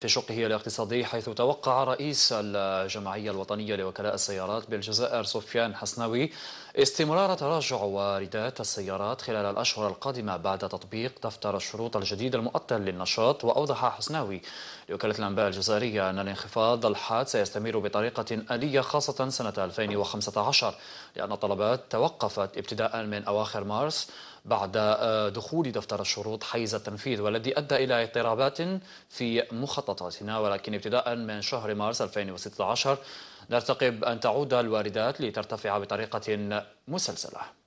في شقه الاقتصادي حيث توقع رئيس الجمعية الوطنية لوكلاء السيارات بالجزائر سفيان حسناوي استمرار تراجع واردات السيارات خلال الأشهر القادمة بعد تطبيق دفتر الشروط الجديد المؤطل للنشاط وأوضح حسناوي لوكالة الأنباء الجزائرية أن الانخفاض الحاد سيستمر بطريقة آلية خاصة سنة 2015 لأن الطلبات توقفت ابتداء من أواخر مارس بعد دخول دفتر الشروط حيز التنفيذ والذي أدى إلى اضطرابات في مخطط سقطت هنا ولكن ابتداء من شهر مارس 2016 نرتقب أن تعود الواردات لترتفع بطريقة مسلسلة